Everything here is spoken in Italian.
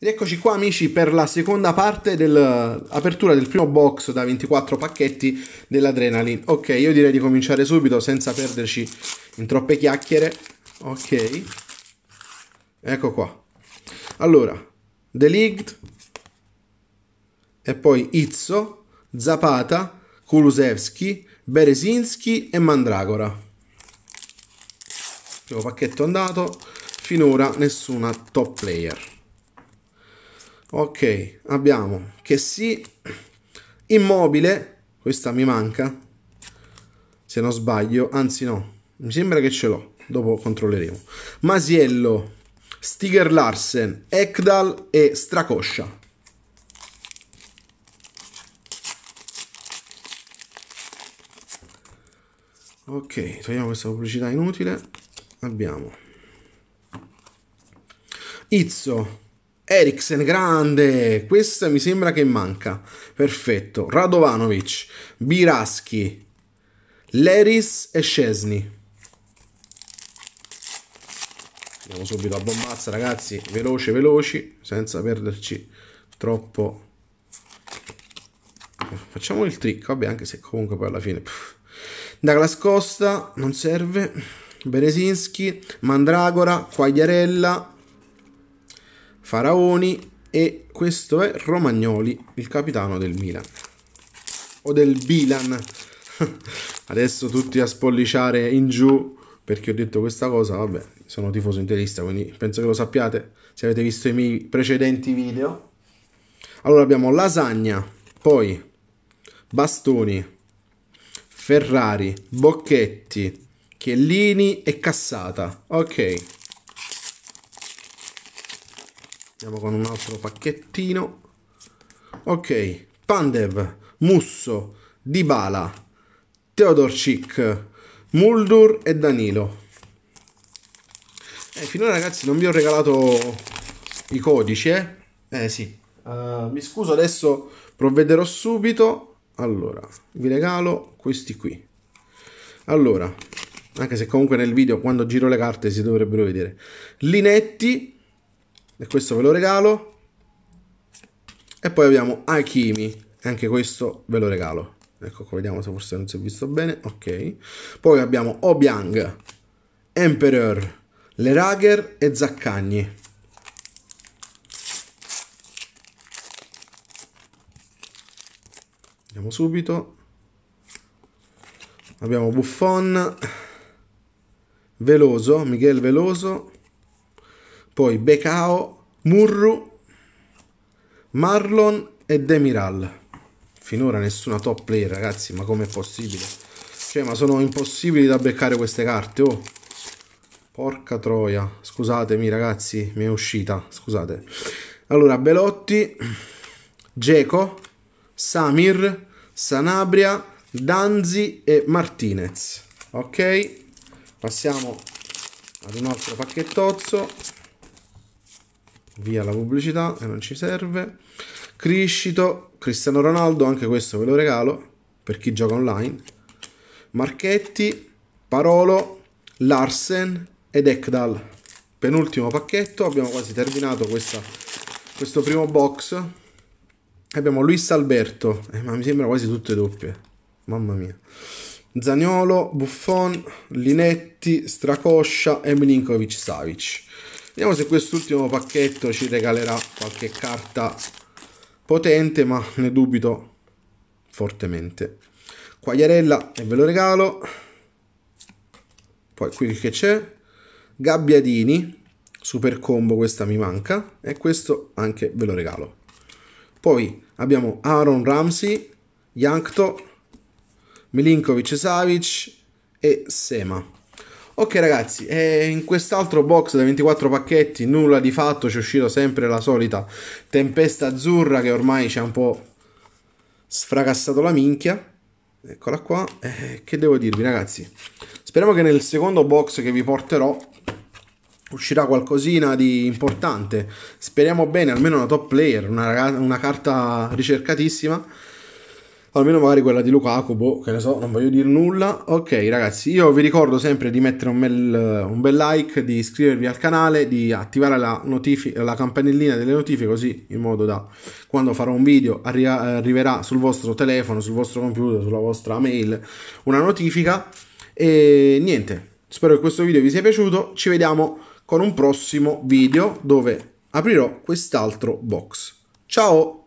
Eccoci qua amici per la seconda parte dell'apertura eh, del primo box da 24 pacchetti dell'Adrenaline. Ok, io direi di cominciare subito senza perderci in troppe chiacchiere. Ok, ecco qua. Allora, Delict e poi Izzo, Zapata, Kulusevski, Berezinski e Mandragora. Primo pacchetto andato, finora nessuna top player. Ok, abbiamo che sì, immobile, questa mi manca, se non sbaglio, anzi no, mi sembra che ce l'ho, dopo controlleremo. Masiello, Stiger Larsen, Ekdal e Stracoscia. Ok, togliamo questa pubblicità inutile. Abbiamo Izzo, Eriksen grande, questa mi sembra che manca. Perfetto. Radovanovic, Biraschi, Leris e Scesni. Andiamo subito a bombazza, ragazzi, veloce, veloci, senza perderci troppo. Facciamo il trick, vabbè, anche se comunque poi alla fine pff. Douglas Costa non serve. Berezinski, Mandragora, Quagliarella, Faraoni e questo è Romagnoli, il capitano del Milan. O del Bilan. Adesso tutti a spolliciare in giù perché ho detto questa cosa, vabbè, sono tifoso interista, quindi penso che lo sappiate se avete visto i miei precedenti video. Allora abbiamo lasagna, poi bastoni, Ferrari, Bocchetti, Chiellini e Cassata. Ok andiamo con un altro pacchettino ok Pandev Musso Dibala Teodorcic Muldur e Danilo eh, finora ragazzi non vi ho regalato i codici eh, eh sì uh, mi scuso adesso provvederò subito allora vi regalo questi qui allora anche se comunque nel video quando giro le carte si dovrebbero vedere Linetti e questo ve lo regalo. E poi abbiamo Akimi, anche questo ve lo regalo. Ecco qua, vediamo se forse non si è visto bene. Ok. Poi abbiamo Obiang, Emperor, Le Rager e Zaccagni. Andiamo subito. Abbiamo Buffon, Veloso, Miguel Veloso, poi Becao, Murru, Marlon e Demiral. Finora nessuna top player, ragazzi, ma com'è possibile? Cioè, ma sono impossibili da beccare queste carte, oh. Porca troia, scusatemi ragazzi, mi è uscita, scusate. Allora, Belotti, Geco, Samir, Sanabria, Danzi e Martinez. Ok, passiamo ad un altro pacchettozzo via la pubblicità che non ci serve. Criscito, Cristiano Ronaldo, anche questo ve lo regalo per chi gioca online. Marchetti, Parolo, Larsen ed Ekdal. Penultimo pacchetto, abbiamo quasi terminato questa, questo primo box. Abbiamo Luis Alberto, eh, ma mi sembra quasi tutte doppie. Mamma mia. Zagnolo, Buffon, Linetti, Stracoscia e Milinkovic Savic. Vediamo se quest'ultimo pacchetto ci regalerà qualche carta potente, ma ne dubito fortemente. Quagliarella e ve lo regalo. Poi qui che c'è? Gabbiadini, super combo, questa mi manca. E questo anche ve lo regalo. Poi abbiamo Aaron Ramsey, Yankto, Milinkovic Savic e Sema. Ok ragazzi, eh, in quest'altro box da 24 pacchetti nulla di fatto, ci è uscita sempre la solita tempesta azzurra che ormai ci ha un po' sfracassato la minchia. Eccola qua, eh, che devo dirvi ragazzi? Speriamo che nel secondo box che vi porterò uscirà qualcosina di importante. Speriamo bene, almeno una top player, una, una carta ricercatissima almeno magari quella di Lukaku, boh, che ne so, non voglio dire nulla. Ok ragazzi, io vi ricordo sempre di mettere un bel, un bel like, di iscrivervi al canale, di attivare la, notifi- la campanellina delle notifiche così in modo da quando farò un video arri- arriverà sul vostro telefono, sul vostro computer, sulla vostra mail una notifica. E niente, spero che questo video vi sia piaciuto, ci vediamo con un prossimo video dove aprirò quest'altro box. Ciao!